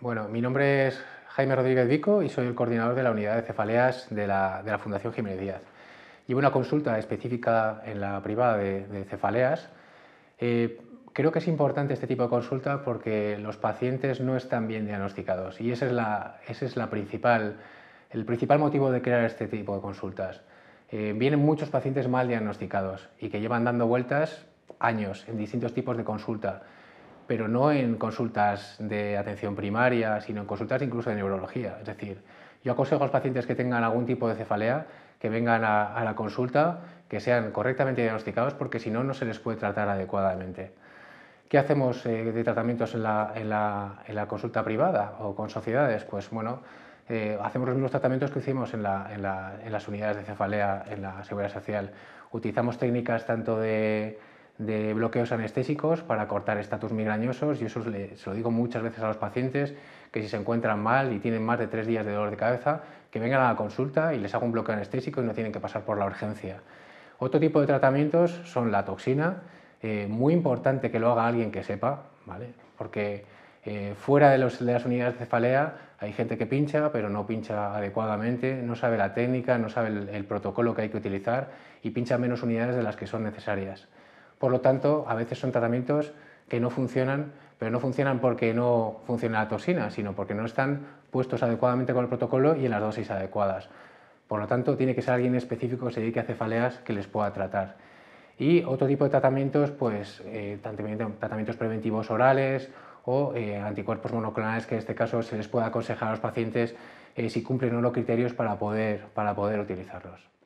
Bueno, mi nombre es Jaime Rodríguez Vico y soy el coordinador de la unidad de cefaleas de la, Fundación Jiménez Díaz. Llevo una consulta específica en la privada de, cefaleas. Eh, creo que es importante este tipo de consulta porque los pacientes no están bien diagnosticados y ese es, la, principal, el principal motivo de crear este tipo de consultas. Eh, vienen muchos pacientes mal diagnosticados y que llevan dando vueltas años en distintos tipos de consulta pero no en consultas de atención primaria, sino en consultas incluso de neurología. Es decir, yo aconsejo a los pacientes que tengan algún tipo de cefalea que vengan a, la consulta, que sean correctamente diagnosticados, porque si no, no se les puede tratar adecuadamente. ¿Qué hacemos eh, de tratamientos en la, en, la, en la, consulta privada o con sociedades? Pues bueno, eh, hacemos los mismos tratamientos que hicimos en, la, en las unidades de cefalea en la seguridad social. Utilizamos técnicas tanto de de bloqueos anestésicos para cortar estatus migrañosos. y eso se lo digo muchas veces a los pacientes, que si se encuentran mal y tienen más de tres días de dolor de cabeza, que vengan a la consulta y les hago un bloqueo anestésico y no tienen que pasar por la urgencia. Otro tipo de tratamientos son la toxina, eh, muy importante que lo haga alguien que sepa, ¿vale? porque eh, fuera de, las unidades de cefalea hay gente que pincha, pero no pincha adecuadamente, no sabe la técnica, no sabe el protocolo que hay que utilizar y pincha menos unidades de las que son necesarias. Por lo tanto, a veces son tratamientos que no funcionan, pero no funcionan porque no funciona la toxina, sino porque no están puestos adecuadamente con el protocolo y en las dosis adecuadas. Por lo tanto, tiene que ser alguien específico que se dedique a cefaleas que les pueda tratar. Y otro tipo de tratamientos, pues eh, tratamientos preventivos orales o eh, anticuerpos monoclonales, que en este caso se les pueda aconsejar a los pacientes eh, si cumplen o no criterios para poder, para poder utilizarlos.